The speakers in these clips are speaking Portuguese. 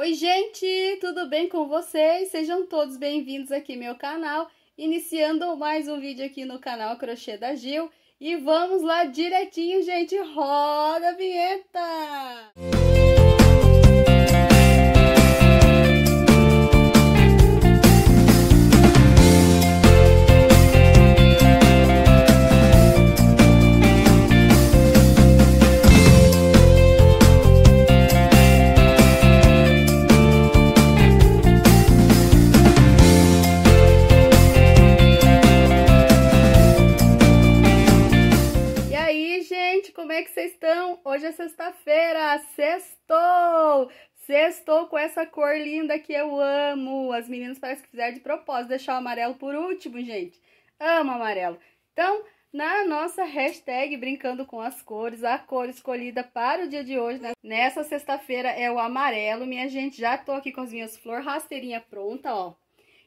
Oi, gente, tudo bem com vocês? Sejam todos bem-vindos aqui meu canal, iniciando mais um vídeo aqui no canal Crochê da Gil. E vamos lá direitinho, gente, roda a vinheta! Música é sexta-feira, sextou! Sextou com essa cor linda que eu amo. As meninas parecem que fizeram de propósito deixar o amarelo por último, gente. Amo amarelo. Então, na nossa hashtag Brincando com as Cores, a cor escolhida para o dia de hoje, né? nessa sexta-feira, é o amarelo. Minha gente, já tô aqui com as minhas flor rasteirinha pronta, ó.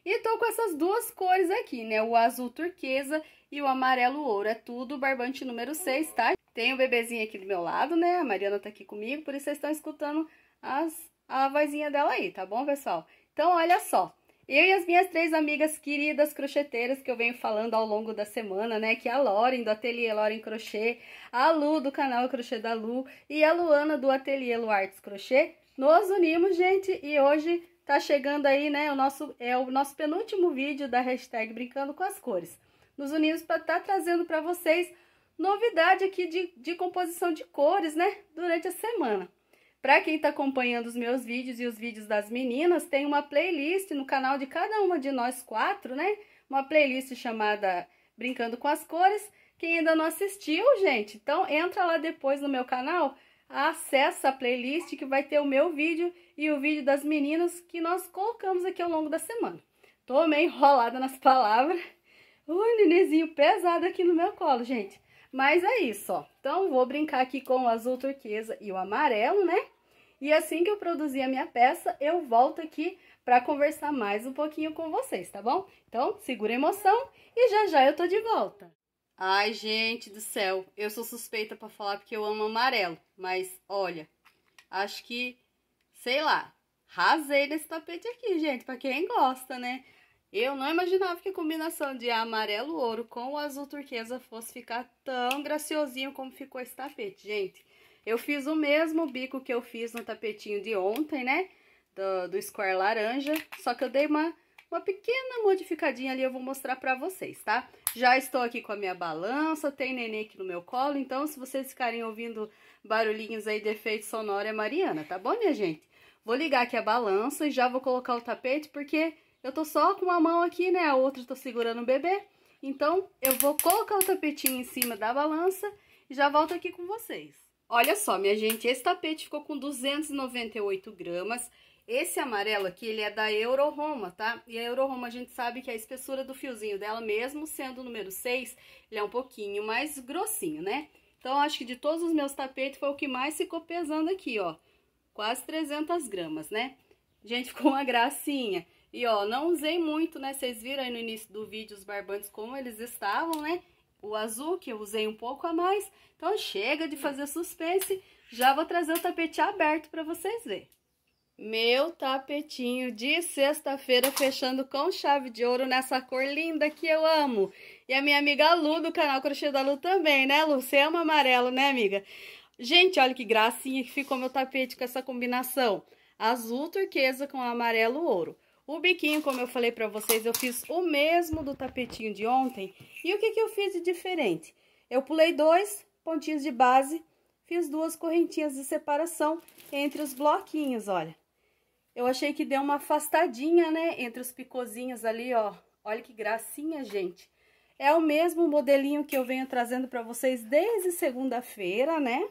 E tô com essas duas cores aqui, né? O azul turquesa e o amarelo ouro é tudo barbante número 6, tá? Tem o um bebezinho aqui do meu lado, né? A Mariana tá aqui comigo, por isso vocês estão escutando as, a vozinha dela aí, tá bom, pessoal? Então, olha só. Eu e as minhas três amigas queridas crocheteiras que eu venho falando ao longo da semana, né? Que é a Loren, do Ateliê Loren Crochê, a Lu, do canal Crochê da Lu, e a Luana, do Ateliê Lu Artes Crochê. Nos unimos, gente, e hoje tá chegando aí, né? O nosso, é o nosso penúltimo vídeo da hashtag Brincando com as Cores nos Unidos para estar tá trazendo para vocês novidade aqui de, de composição de cores, né? Durante a semana. Para quem está acompanhando os meus vídeos e os vídeos das meninas, tem uma playlist no canal de cada uma de nós quatro, né? Uma playlist chamada Brincando com as Cores. Quem ainda não assistiu, gente, então entra lá depois no meu canal, acessa a playlist que vai ter o meu vídeo e o vídeo das meninas que nós colocamos aqui ao longo da semana. Tô meio enrolada nas palavras, Ui, nenenzinho pesado aqui no meu colo, gente. Mas é isso, ó. Então, vou brincar aqui com o azul turquesa e o amarelo, né? E assim que eu produzir a minha peça, eu volto aqui para conversar mais um pouquinho com vocês, tá bom? Então, segura a emoção e já já eu tô de volta. Ai, gente do céu, eu sou suspeita para falar porque eu amo amarelo, mas olha, acho que, sei lá, rasei nesse tapete aqui, gente, para quem gosta, né? Eu não imaginava que a combinação de amarelo ouro com o azul turquesa fosse ficar tão graciosinho como ficou esse tapete, gente. Eu fiz o mesmo bico que eu fiz no tapetinho de ontem, né? Do, do square laranja, só que eu dei uma, uma pequena modificadinha ali, eu vou mostrar pra vocês, tá? Já estou aqui com a minha balança, tem neném aqui no meu colo, então se vocês ficarem ouvindo barulhinhos aí de efeito sonoro é Mariana, tá bom, minha gente? Vou ligar aqui a balança e já vou colocar o tapete, porque eu tô só com uma mão aqui, né? A outra tô segurando o bebê. Então, eu vou colocar o tapetinho em cima da balança e já volto aqui com vocês. Olha só, minha gente, esse tapete ficou com 298 gramas. Esse amarelo aqui, ele é da Euroroma, tá? E a Euroroma, a gente sabe que é a espessura do fiozinho dela, mesmo sendo o número 6, ele é um pouquinho mais grossinho, né? Então, acho que de todos os meus tapetes, foi o que mais ficou pesando aqui, ó. Quase 300 gramas, né? Gente, ficou uma gracinha. E ó, não usei muito, né? Vocês viram aí no início do vídeo os barbantes como eles estavam, né? O azul, que eu usei um pouco a mais. Então chega de fazer suspense, já vou trazer o tapete aberto para vocês verem. Meu tapetinho de sexta-feira fechando com chave de ouro nessa cor linda que eu amo. E a minha amiga Lu do canal Crochê da Lu também, né Lu? Você ama amarelo, né amiga? Gente, olha que gracinha que ficou meu tapete com essa combinação. Azul turquesa com amarelo ouro. O biquinho, como eu falei pra vocês, eu fiz o mesmo do tapetinho de ontem. E o que, que eu fiz de diferente? Eu pulei dois pontinhos de base, fiz duas correntinhas de separação entre os bloquinhos, olha. Eu achei que deu uma afastadinha, né, entre os picozinhos ali, ó. Olha que gracinha, gente. É o mesmo modelinho que eu venho trazendo pra vocês desde segunda-feira, né?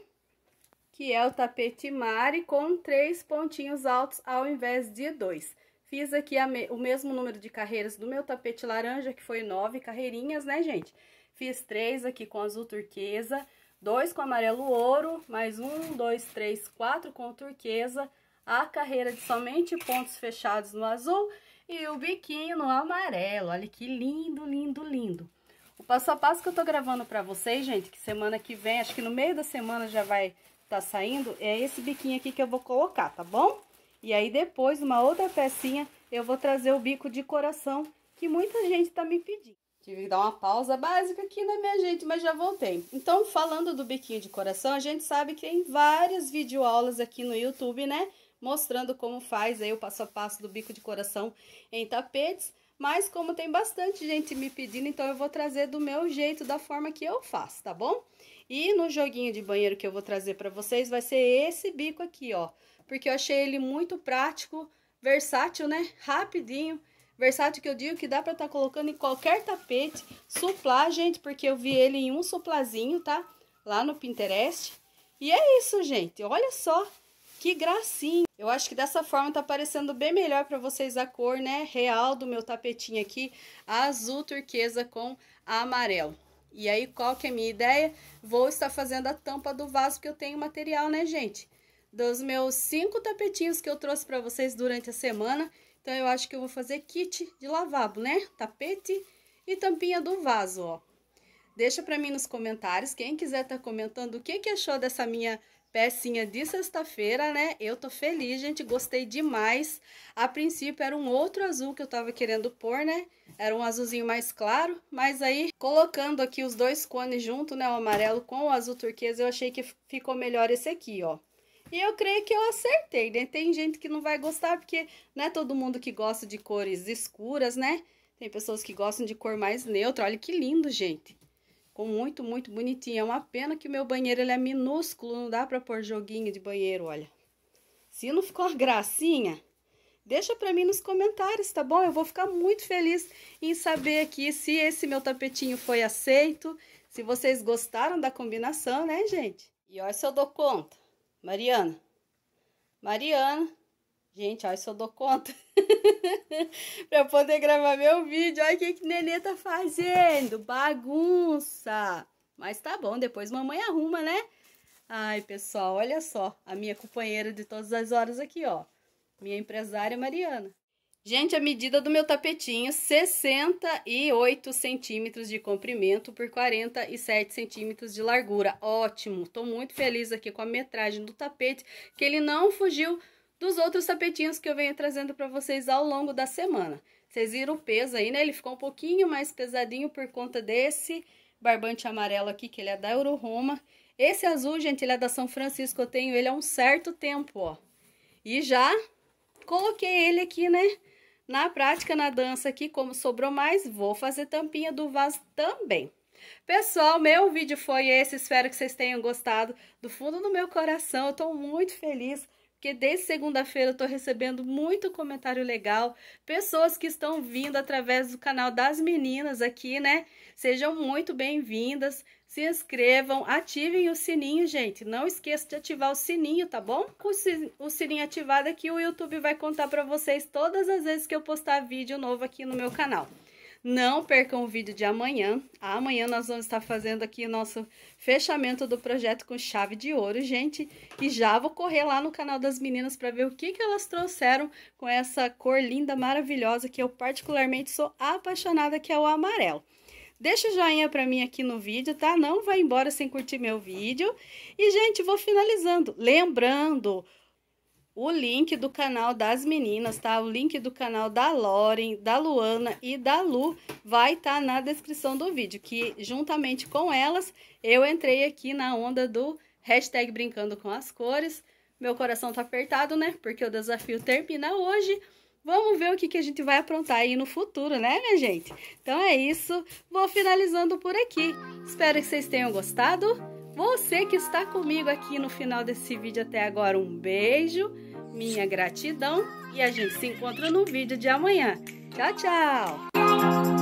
Que é o tapete mare com três pontinhos altos ao invés de dois. Fiz aqui me o mesmo número de carreiras do meu tapete laranja, que foi nove carreirinhas, né, gente? Fiz três aqui com azul turquesa, dois com amarelo ouro, mais um, dois, três, quatro com turquesa, a carreira de somente pontos fechados no azul e o biquinho no amarelo. Olha que lindo, lindo, lindo. O passo a passo que eu tô gravando pra vocês, gente, que semana que vem, acho que no meio da semana já vai tá saindo, é esse biquinho aqui que eu vou colocar, tá bom? E aí depois, uma outra pecinha, eu vou trazer o bico de coração, que muita gente tá me pedindo. Tive que dar uma pausa básica aqui na minha gente, mas já voltei. Então, falando do biquinho de coração, a gente sabe que tem várias videoaulas aqui no YouTube, né? Mostrando como faz aí o passo a passo do bico de coração em tapetes. Mas como tem bastante gente me pedindo, então eu vou trazer do meu jeito, da forma que eu faço, tá bom? E no joguinho de banheiro que eu vou trazer para vocês vai ser esse bico aqui, ó. Porque eu achei ele muito prático, versátil, né? Rapidinho. Versátil que eu digo que dá pra estar tá colocando em qualquer tapete. Suplá, gente, porque eu vi ele em um suplazinho, tá? Lá no Pinterest. E é isso, gente. Olha só que gracinha! Eu acho que dessa forma tá parecendo bem melhor para vocês a cor, né, real do meu tapetinho aqui, azul turquesa com amarelo. E aí, qual que é a minha ideia? Vou estar fazendo a tampa do vaso, porque eu tenho material, né, gente? Dos meus cinco tapetinhos que eu trouxe para vocês durante a semana, então eu acho que eu vou fazer kit de lavabo, né? Tapete e tampinha do vaso, ó. Deixa para mim nos comentários, quem quiser estar tá comentando o que, que achou dessa minha pecinha de sexta-feira, né? Eu tô feliz, gente, gostei demais. A princípio era um outro azul que eu tava querendo pôr, né? Era um azulzinho mais claro, mas aí colocando aqui os dois cones junto, né, o amarelo com o azul turquesa, eu achei que ficou melhor esse aqui, ó. E eu creio que eu acertei, né? Tem gente que não vai gostar, porque não é todo mundo que gosta de cores escuras, né? Tem pessoas que gostam de cor mais neutra. Olha que lindo, gente. Ficou muito, muito bonitinho. É uma pena que o meu banheiro ele é minúsculo, não dá pra pôr joguinho de banheiro, olha. Se não ficou uma gracinha, deixa pra mim nos comentários, tá bom? Eu vou ficar muito feliz em saber aqui se esse meu tapetinho foi aceito, se vocês gostaram da combinação, né, gente? E olha se eu dou conta. Mariana, Mariana, Gente, olha, só dou conta pra poder gravar meu vídeo. Olha o que, que nenê tá fazendo. Bagunça. Mas tá bom, depois mamãe arruma, né? Ai, pessoal, olha só. A minha companheira de todas as horas aqui, ó. Minha empresária Mariana. Gente, a medida do meu tapetinho, 68 centímetros de comprimento por 47 centímetros de largura. Ótimo! Tô muito feliz aqui com a metragem do tapete, que ele não fugiu dos outros tapetinhos que eu venho trazendo para vocês ao longo da semana. Vocês viram o peso aí, né? Ele ficou um pouquinho mais pesadinho por conta desse barbante amarelo aqui, que ele é da Euro Roma. Esse azul, gente, ele é da São Francisco, eu tenho ele há um certo tempo, ó. E já coloquei ele aqui, né? Na prática, na dança aqui, como sobrou mais, vou fazer tampinha do vaso também. Pessoal, meu vídeo foi esse, espero que vocês tenham gostado. Do fundo do meu coração, eu tô muito feliz porque desde segunda-feira eu estou recebendo muito comentário legal, pessoas que estão vindo através do canal das meninas aqui, né? Sejam muito bem-vindas, se inscrevam, ativem o sininho, gente. Não esqueça de ativar o sininho, tá bom? Com o sininho ativado aqui, o YouTube vai contar para vocês todas as vezes que eu postar vídeo novo aqui no meu canal. Não percam o vídeo de amanhã. Amanhã nós vamos estar fazendo aqui o nosso fechamento do projeto com chave de ouro, gente. E já vou correr lá no canal das meninas para ver o que, que elas trouxeram com essa cor linda, maravilhosa, que eu particularmente sou apaixonada, que é o amarelo. Deixa o joinha para mim aqui no vídeo, tá? Não vai embora sem curtir meu vídeo. E, gente, vou finalizando. Lembrando, o link do canal das meninas, tá? O link do canal da Loren, da Luana e da Lu vai estar tá na descrição do vídeo, que juntamente com elas eu entrei aqui na onda do hashtag brincando com as cores. Meu coração tá apertado, né? Porque o desafio termina hoje. Vamos ver o que, que a gente vai aprontar aí no futuro, né, minha gente? Então é isso. Vou finalizando por aqui. Espero que vocês tenham gostado. Você que está comigo aqui no final desse vídeo até agora, um beijo, minha gratidão e a gente se encontra no vídeo de amanhã. Tchau, tchau!